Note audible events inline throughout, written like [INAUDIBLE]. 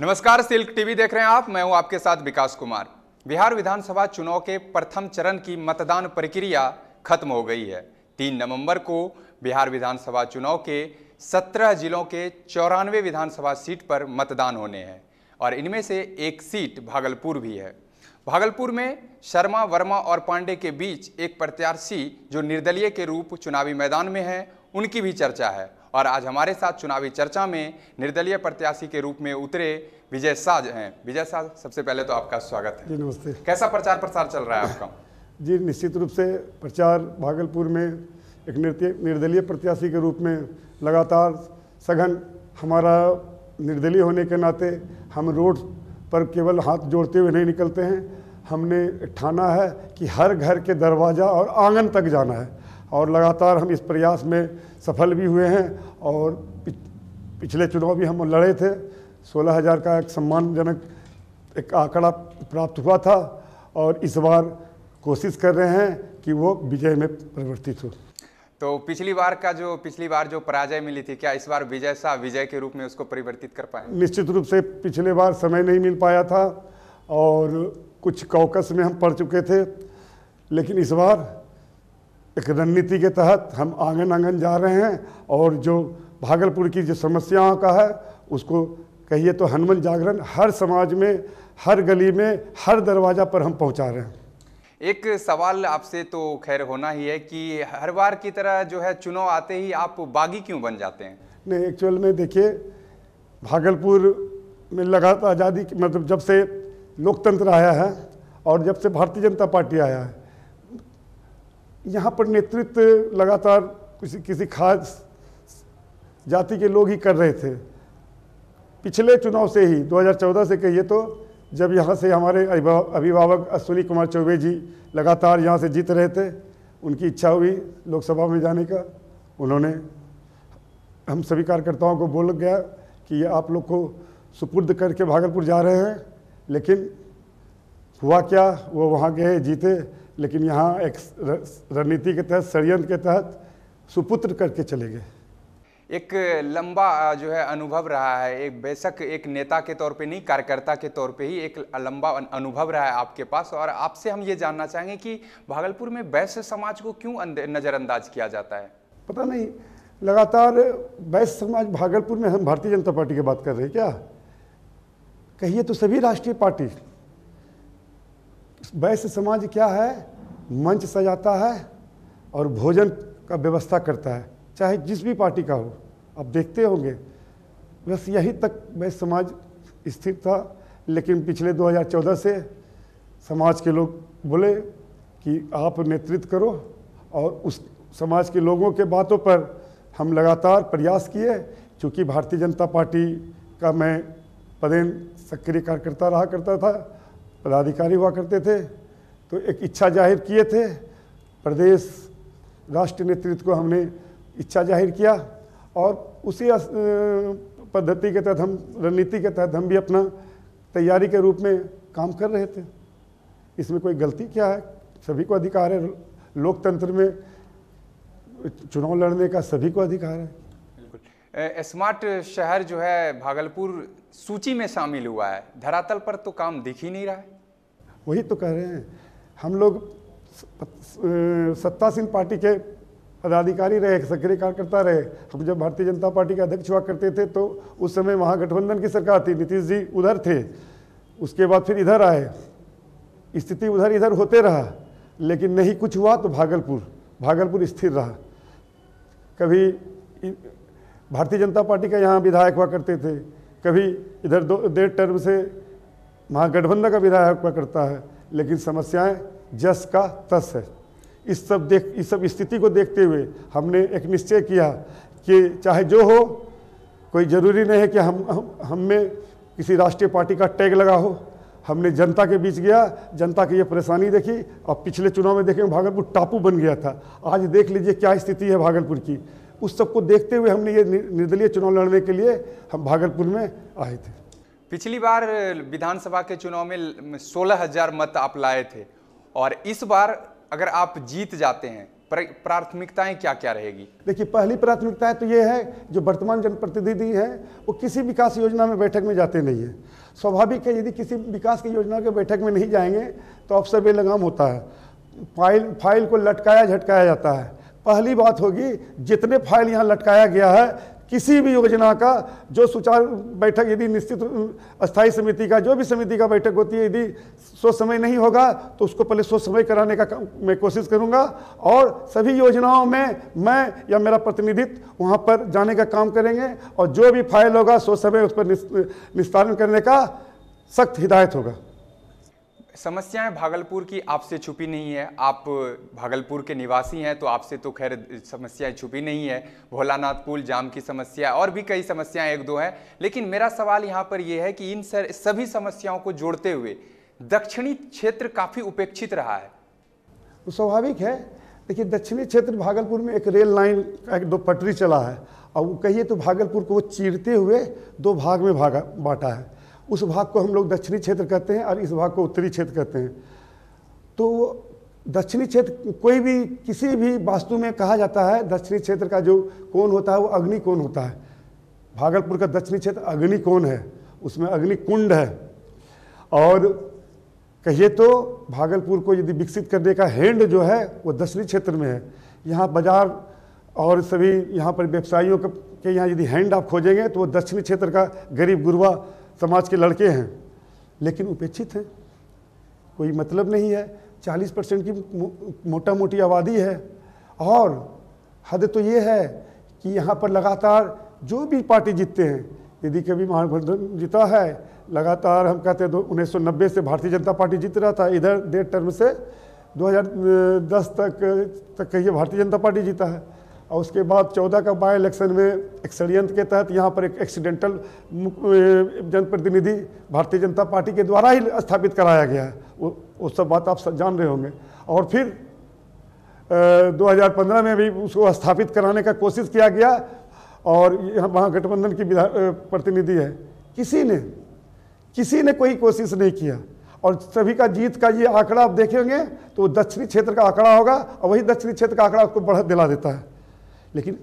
नमस्कार silk TV देख रहे हैं आप मैं हूं आपके साथ विकास कुमार बिहार विधानसभा चुनाव के प्रथम चरण की मतदान प्रक्रिया खत्म हो गई है तीन नवंबर को बिहार विधानसभा चुनाव के सत्रह जिलों के चौरानवे विधानसभा सीट पर मतदान होने हैं और इनमें से एक सीट भागलपुर भी है भागलपुर में शर्मा वर्मा और पांडे के बीच एक प्रत्याशी जो निर्दलीय के रूप चुनावी मैदान में हैं उनकी भी चर्चा है और आज हमारे साथ चुनावी चर्चा में निर्दलीय प्रत्याशी के रूप में उतरे विजय साज हैं विजय साज सबसे पहले तो आपका स्वागत है जी नमस्ते कैसा प्रचार प्रसार चल रहा है आपका [LAUGHS] जी निश्चित रूप से प्रचार भागलपुर में एक निर्दलीय प्रत्याशी के रूप में लगातार सघन हमारा निर्दलीय होने के नाते हम रोड पर केवल हाथ जोड़ते हुए नहीं निकलते हैं हमने ठाना है कि हर घर के दरवाज़ा और आंगन तक जाना है और लगातार हम इस प्रयास में सफल भी हुए हैं और पिछले चुनाव भी हम लड़े थे सोलह हज़ार का एक सम्मानजनक एक आंकड़ा प्राप्त हुआ था और इस बार कोशिश कर रहे हैं कि वो विजय में परिवर्तित हो तो पिछली बार का जो पिछली बार जो पराजय मिली थी क्या इस बार विजय सा विजय के रूप में उसको परिवर्तित कर पाए निश्चित रूप से पिछले बार समय नहीं मिल पाया था और कुछ कौकस में हम पढ़ चुके थे लेकिन इस बार एक रणनीति के तहत हम आंगन आंगन जा रहे हैं और जो भागलपुर की जो समस्याओं का है उसको कहिए तो हनुमान जागरण हर समाज में हर गली में हर दरवाज़ा पर हम पहुंचा रहे हैं एक सवाल आपसे तो खैर होना ही है कि हर बार की तरह जो है चुनाव आते ही आप बागी क्यों बन जाते हैं नहीं एक्चुअल में देखिए भागलपुर में लगातार आज़ादी मतलब जब से लोकतंत्र आया है और जब से भारतीय जनता पार्टी आया है यहाँ पर नेतृत्व लगातार किसी किसी खास जाति के लोग ही कर रहे थे पिछले चुनाव से ही 2014 से कहिए तो जब यहाँ से हमारे अभिभावक अश्विनी कुमार चौबे जी लगातार यहाँ से जीत रहे थे उनकी इच्छा हुई लोकसभा में जाने का उन्होंने हम सभी कार्यकर्ताओं को बोल गया कि ये आप लोग को सुपुर्द करके भागलपुर जा रहे हैं लेकिन हुआ क्या वो वहाँ गए जीते लेकिन यहाँ एक रणनीति के तहत षडयंत्र के तहत सुपुत्र करके चले गए एक लंबा जो है अनुभव रहा है एक बेशक एक नेता के तौर पे नहीं कार्यकर्ता के तौर पे ही एक लंबा अनुभव रहा है आपके पास और आपसे हम ये जानना चाहेंगे कि भागलपुर में वैश्य समाज को क्यों नज़रअंदाज किया जाता है पता नहीं लगातार वैश्य समाज भागलपुर में हम भारतीय जनता पार्टी की बात कर रहे हैं क्या कहिए तो सभी राष्ट्रीय पार्टी वैश्य समाज क्या है मंच सजाता है और भोजन का व्यवस्था करता है चाहे जिस भी पार्टी का हो अब देखते होंगे बस यहीं तक वैश्य समाज स्थिर था लेकिन पिछले 2014 से समाज के लोग बोले कि आप नेतृत्व करो और उस समाज के लोगों के बातों पर हम लगातार प्रयास किए क्योंकि भारतीय जनता पार्टी का मैं पदेन सक्रिय कार्यकर्ता रहा करता था पदाधिकारी हुआ करते थे तो एक इच्छा जाहिर किए थे प्रदेश राष्ट्र नेतृत्व को हमने इच्छा जाहिर किया और उसी पद्धति के तहत हम रणनीति के तहत हम भी अपना तैयारी के रूप में काम कर रहे थे इसमें कोई गलती क्या है सभी को अधिकार है लोकतंत्र में चुनाव लड़ने का सभी को अधिकार है स्मार्ट शहर जो है भागलपुर सूची में शामिल हुआ है धरातल पर तो काम दिख ही नहीं रहा है वही तो कह रहे हैं हम लोग सत्तासीन पार्टी के पदाधिकारी रहे सक्रिय कार्यकर्ता रहे हम जब भारतीय जनता पार्टी के अध्यक्ष हुआ करते थे तो उस समय वहाँ गठबंधन की सरकार थी नीतीश जी उधर थे उसके बाद फिर इधर आए स्थिति उधर इधर होते रहा लेकिन नहीं कुछ हुआ तो भागलपुर भागलपुर स्थिर रहा कभी भारतीय जनता पार्टी का यहाँ विधायक हुआ करते थे कभी इधर दो डेढ़ टर्म से महागठबंधन का विधायक पकड़ता है लेकिन समस्याएं जस का तस है इस सब देख इस सब स्थिति को देखते हुए हमने एक निश्चय किया कि चाहे जो हो कोई ज़रूरी नहीं है कि हम हम, हम में किसी राष्ट्रीय पार्टी का टैग लगा हो हमने जनता के बीच गया जनता की ये परेशानी देखी और पिछले चुनाव में देखें भागलपुर टापू बन गया था आज देख लीजिए क्या स्थिति है भागलपुर की उस सबको देखते हुए हमने ये निर्दलीय चुनाव लड़ने के लिए हम भागलपुर में आए थे पिछली बार विधानसभा के चुनाव में सोलह हजार मत आप लाए थे और इस बार अगर आप जीत जाते हैं प्राथमिकताएं क्या क्या रहेगी देखिए पहली प्राथमिकताएं तो ये है जो वर्तमान जनप्रतिनिधि हैं वो किसी विकास योजना में बैठक में जाते नहीं है स्वाभाविक है यदि किसी विकास की योजना के बैठक में नहीं जाएंगे तो अफसर बेलगाम होता है फाइल फाइल को लटकाया झटकाया जाता है पहली बात होगी जितने फाइल यहाँ लटकाया गया है किसी भी योजना का जो सुचारू बैठक यदि निश्चित स्थायी समिति का जो भी समिति का बैठक होती है यदि सोच समय नहीं होगा तो उसको पहले सोच समय कराने का मैं कोशिश करूंगा और सभी योजनाओं में मैं या मेरा प्रतिनिधित्व वहां पर जाने का काम करेंगे और जो भी फाइल होगा सोच समय उस पर निस्तारण करने का सख्त हिदायत होगा समस्याएं भागलपुर की आपसे छुपी नहीं है आप भागलपुर के निवासी हैं तो आपसे तो खैर समस्याएं छुपी नहीं है भोलानाथ पुल जाम की समस्या और भी कई समस्याएं एक दो हैं लेकिन मेरा सवाल यहाँ पर यह है कि इन सर सभी समस्याओं को जोड़ते हुए दक्षिणी क्षेत्र काफ़ी उपेक्षित रहा है स्वाभाविक है देखिए दक्षिणी क्षेत्र भागलपुर में एक रेल लाइन का एक दो पटरी चला है और वो कहिए तो भागलपुर को वो चीरते हुए दो भाग में भागा बांटा है उस भाग को हम लोग दक्षिणी क्षेत्र कहते हैं और इस भाग को उत्तरी क्षेत्र कहते हैं तो दक्षिणी क्षेत्र कोई भी किसी भी वास्तु में कहा जाता है दक्षिणी क्षेत्र का जो कोण होता है वो अग्नि कोण होता है भागलपुर का दक्षिणी क्षेत्र अग्नि कोण है उसमें अग्नि कुंड है और कहिए तो भागलपुर को यदि विकसित करने का हैंड जो है वो दक्षिणी क्षेत्र में है यहाँ बाजार और सभी यहाँ पर व्यवसायियों के यहाँ यदि हैंड आप खोजेंगे तो वो दक्षिणी क्षेत्र का गरीब गुरबा समाज के लड़के हैं लेकिन उपेक्षित हैं कोई मतलब नहीं है 40 परसेंट की मोटा मोटी आबादी है और हद तो ये है कि यहाँ पर लगातार जो भी पार्टी जीतते हैं यदि कभी महागठबंधन जीता है लगातार हम कहते हैं उन्नीस सौ नब्बे से भारतीय जनता पार्टी जीत रहा था इधर डेढ़ टर्म से 2010 तक तक कहिए भारतीय जनता पार्टी जीता है और उसके बाद चौदह का बाय इलेक्शन में एक षडयंत्र के तहत यहाँ पर एक एक्सीडेंटल जनप्रतिनिधि भारतीय जनता पार्टी के द्वारा ही स्थापित कराया गया है वो वो सब बात आप जान रहे होंगे और फिर आ, 2015 में भी उसको स्थापित कराने का कोशिश किया गया और यहाँ महागठबंधन की प्रतिनिधि है किसी ने किसी ने कोई कोशिश नहीं किया और सभी का जीत का ये आंकड़ा आप देखेंगे तो दक्षिणी क्षेत्र का आंकड़ा होगा और वही दक्षिणी क्षेत्र का आंकड़ा आपको बढ़त दिला देता है लेकिन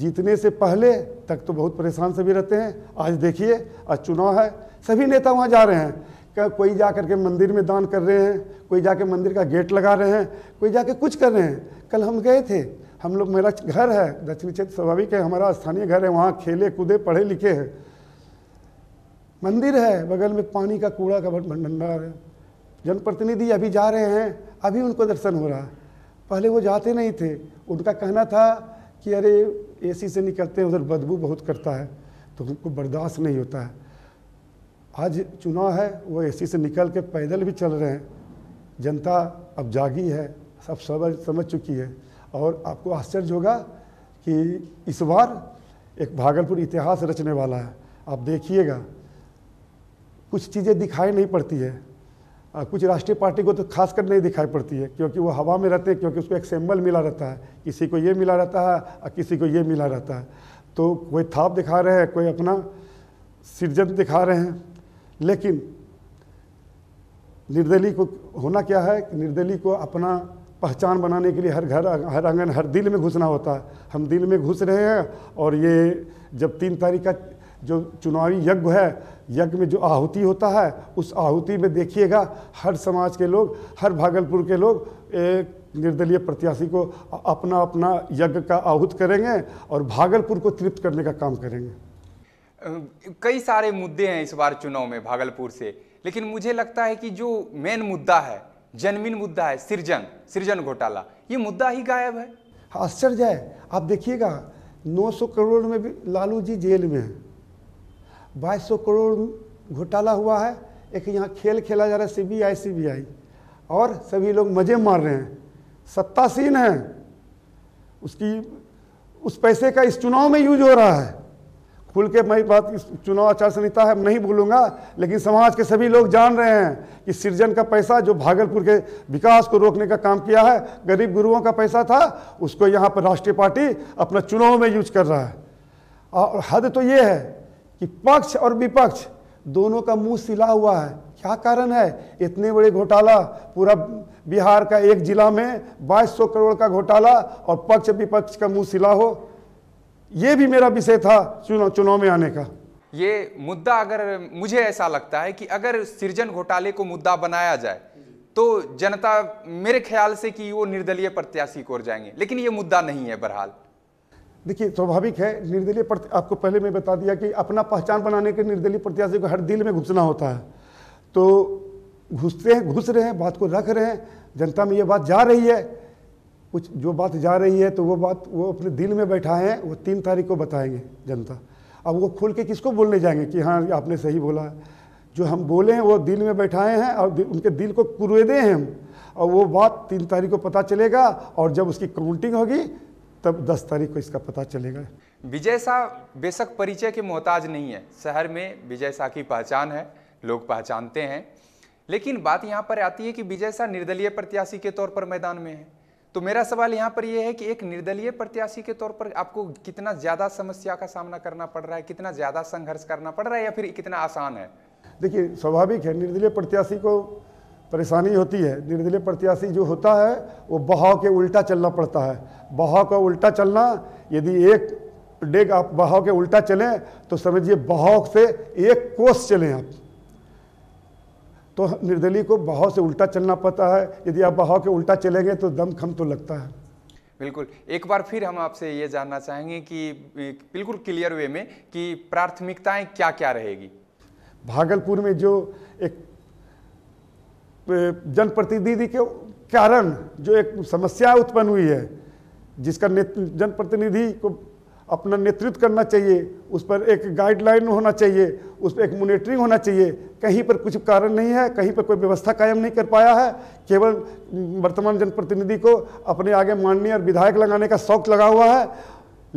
जीतने से पहले तक तो बहुत परेशान से भी रहते हैं आज देखिए आज चुनाव है सभी नेता वहाँ जा रहे हैं क्या कोई जा करके मंदिर में दान कर रहे हैं कोई जाके मंदिर का गेट लगा रहे हैं कोई जाके कुछ कर रहे हैं कल हम गए थे हम लोग मेरा घर है दक्षिणी क्षेत्र स्वाभाविक है हमारा स्थानीय घर है वहाँ खेले कूदे पढ़े लिखे हैं मंदिर है बगल में पानी का कूड़ा का भंडार है जनप्रतिनिधि अभी जा रहे हैं अभी उनको दर्शन हो रहा है पहले वो जाते नहीं थे उनका कहना था कि अरे एसी से निकलते हैं उधर बदबू बहुत करता है तो हमको बर्दाश्त नहीं होता है आज चुनाव है वो एसी से निकल के पैदल भी चल रहे हैं जनता अब जागी है सब समझ समझ चुकी है और आपको आश्चर्य होगा कि इस बार एक भागलपुर इतिहास रचने वाला है आप देखिएगा कुछ चीज़ें दिखाई नहीं पड़ती है आ, कुछ राष्ट्रीय पार्टी को तो खासकर नहीं दिखाई पड़ती है क्योंकि वो हवा में रहते हैं क्योंकि उसको एक सिंबल मिला रहता है किसी को ये मिला रहता है और किसी को ये मिला रहता है तो कोई थाप दिखा रहे हैं कोई अपना सृजन दिखा रहे हैं लेकिन निर्दलीय को होना क्या है कि निर्दलीय को अपना पहचान बनाने के लिए हर घर हर आंगन हर दिल में घुसना होता है हम दिल में घुस रहे हैं और ये जब तीन तारीख का जो चुनावी यज्ञ है यज्ञ में जो आहुति होता है उस आहुति में देखिएगा हर समाज के लोग हर भागलपुर के लोग एक निर्दलीय प्रत्याशी को अपना अपना यज्ञ का आहुत करेंगे और भागलपुर को तृप्त करने का काम करेंगे कई सारे मुद्दे हैं इस बार चुनाव में भागलपुर से लेकिन मुझे लगता है कि जो मेन मुद्दा है जनमिन मुद्दा है सृजन सृजन घोटाला ये मुद्दा ही गायब है आश्चर्य है आप देखिएगा 900 करोड़ में भी लालू जी जेल में हैं बाईस सौ करोड़ घोटाला हुआ है एक यहाँ खेल खेला जा रहा है सीबीआई सीबीआई और सभी लोग मज़े मार रहे हैं सत्तासीन है उसकी उस पैसे का इस चुनाव में यूज हो रहा है खुल के मैं बात चुनाव आचार संहिता है नहीं बोलूँगा लेकिन समाज के सभी लोग जान रहे हैं कि सृजन का पैसा जो भागलपुर के विकास को रोकने का काम किया है गरीब गुरुओं का पैसा था उसको यहाँ पर राष्ट्रीय पार्टी अपना चुनाव में यूज कर रहा है और हद तो ये है कि पक्ष और विपक्ष दोनों का मुंह सिला हुआ है क्या कारण है इतने बड़े घोटाला पूरा बिहार का एक जिला में 2200 करोड़ का घोटाला और पक्ष विपक्ष का मुंह सिला हो ये भी मेरा विषय था चुनाव चुनाव में आने का ये मुद्दा अगर मुझे ऐसा लगता है कि अगर सृजन घोटाले को मुद्दा बनाया जाए तो जनता मेरे ख्याल से कि वो निर्दलीय प्रत्याशी को जाएंगे लेकिन ये मुद्दा नहीं है बहरहाल देखिए स्वाभाविक है निर्दलीय आपको पहले मैं बता दिया कि अपना पहचान बनाने के निर्दलीय प्रत्याशी को हर दिल में घुसना होता है तो घुसते हैं घुस रहे हैं बात को रख रहे हैं जनता में ये बात जा रही है कुछ जो बात जा रही है तो वो बात वो अपने दिल में बैठा है वो तीन तारीख को बताएंगे जनता अब वो खोल के किसको बोलने जाएंगे कि हाँ आपने सही बोला है जो हम बोले हैं वो दिल में बैठाए हैं और उनके दिल को कुरेदे हैं हम और वो बात तीन तारीख को पता चलेगा और जब उसकी काउंटिंग होगी तब 10 तारीख को इसका पता चलेगा विजय शाह बेशक परिचय के मोहताज नहीं है शहर में विजय शाह की पहचान है लोग पहचानते हैं लेकिन बात यहाँ पर आती है कि विजय शाह निर्दलीय प्रत्याशी के तौर पर मैदान में है तो मेरा सवाल यहाँ पर यह है कि एक निर्दलीय प्रत्याशी के तौर पर आपको कितना ज़्यादा समस्या का सामना करना पड़ रहा है कितना ज़्यादा संघर्ष करना पड़ रहा है या फिर कितना आसान है देखिए स्वाभाविक है निर्दलीय प्रत्याशी को परेशानी होती है निर्दलीय प्रत्याशी जो होता है वो बहाव के उल्टा चलना पड़ता है बहाव का उल्टा चलना यदि एक डेग आप बहाव के उल्टा चलें तो समझिए बहाव से एक कोस चलें आप तो निर्दलीय को बहाव से उल्टा चलना पड़ता है यदि आप बहाव के उल्टा चलेंगे तो दम खम तो लगता है बिल्कुल एक बार फिर हम आपसे ये जानना चाहेंगे कि बिल्कुल क्लियर वे में कि प्राथमिकताएं क्या क्या रहेगी भागलपुर में जो एक जनप्रतिनिधि के कारण जो एक समस्या उत्पन्न हुई है जिसका जनप्रतिनिधि को अपना नेतृत्व करना चाहिए उस पर एक गाइडलाइन होना चाहिए उस पर एक मोनिटरिंग होना चाहिए कहीं पर कुछ कारण नहीं है कहीं पर कोई व्यवस्था कायम नहीं कर पाया है केवल वर्तमान जनप्रतिनिधि को अपने आगे माननीय और विधायक लगाने का शौक लगा हुआ है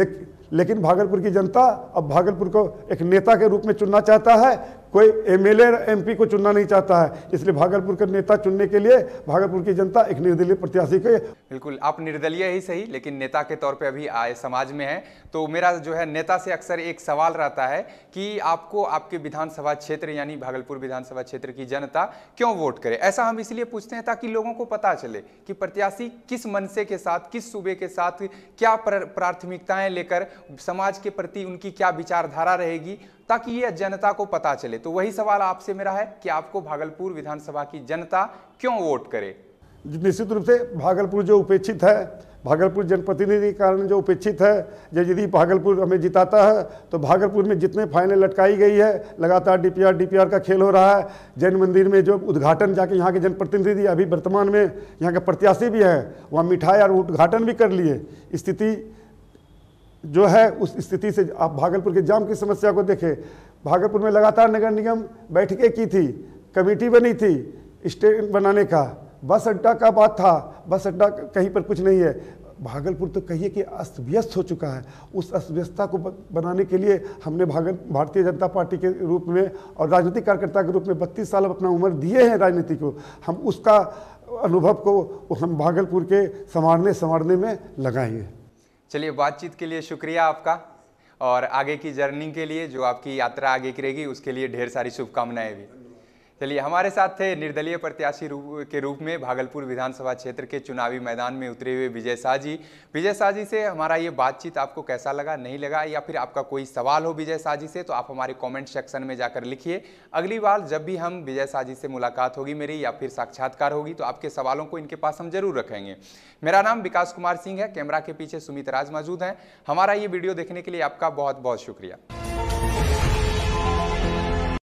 लेकिन लेकिन भागलपुर की जनता अब भागलपुर को एक नेता के रूप में चुनना चाहता है कोई एमएलए एमपी को चुनना नहीं चाहता है इसलिए भागलपुर का नेता चुनने के लिए भागलपुर की जनता एक निर्दलीय प्रत्याशी के बिल्कुल आप निर्दलीय ही सही लेकिन नेता के तौर पे अभी आए समाज में है तो मेरा जो है नेता से अक्सर एक सवाल रहता है कि आपको आपके विधानसभा क्षेत्र यानी भागलपुर विधानसभा क्षेत्र की जनता क्यों वोट करे ऐसा हम इसलिए पूछते हैं ताकि लोगों को पता चले कि प्रत्याशी किस मनसे के साथ किस सूबे के साथ क्या प्राथमिकताएं लेकर समाज के प्रति उनकी क्या विचारधारा रहेगी ताकि ये जनता को पता चले तो वही सवाल आपसे मेरा है कि आपको भागलपुर विधानसभा की जनता क्यों वोट करे निश्चित रूप से भागलपुर जो उपेक्षित है भागलपुर जनप्रतिनिधि के कारण जो उपेक्षित है जो यदि भागलपुर हमें जिताता है तो भागलपुर में जितने फाइलें लटकाई गई है लगातार डीपीआर डीपीआर का खेल हो रहा है जैन मंदिर में जो उद्घाटन जाके यहाँ के जनप्रतिनिधि अभी वर्तमान में यहाँ के प्रत्याशी भी हैं वहाँ मिठाई और उद्घाटन भी कर लिए स्थिति जो है उस स्थिति से आप भागलपुर के जाम की समस्या को देखें भागलपुर में लगातार नगर निगम बैठकें की थी कमेटी बनी थी स्टेट बनाने का बस अड्डा का बात था बस अड्डा कहीं पर कुछ नहीं है भागलपुर तो कहिए कि अस्त व्यस्त हो चुका है उस अस्त को बनाने के लिए हमने भागल भारतीय जनता पार्टी के रूप में और राजनीतिक कार्यकर्ता के रूप में बत्तीस साल अपना उम्र दिए हैं राजनीति को हम उसका अनुभव को हम भागलपुर के संवारने संवारने में लगाएंगे चलिए बातचीत के लिए शुक्रिया आपका और आगे की जर्नी के लिए जो आपकी यात्रा आगे करेगी उसके लिए ढेर सारी शुभकामनाएं भी चलिए हमारे साथ थे निर्दलीय प्रत्याशी रूप के रूप में भागलपुर विधानसभा क्षेत्र के चुनावी मैदान में उतरे हुए विजय शाह जी विजय शाह जी से हमारा ये बातचीत आपको कैसा लगा नहीं लगा या फिर आपका कोई सवाल हो विजय शाह जी से तो आप हमारे कमेंट सेक्शन में जाकर लिखिए अगली बार जब भी हम विजय शाह जी से मुलाकात होगी मेरी या फिर साक्षात्कार होगी तो आपके सवालों को इनके पास हम जरूर रखेंगे मेरा नाम विकास कुमार सिंह है कैमरा के पीछे सुमित राज मौजूद हैं हमारा ये वीडियो देखने के लिए आपका बहुत बहुत शुक्रिया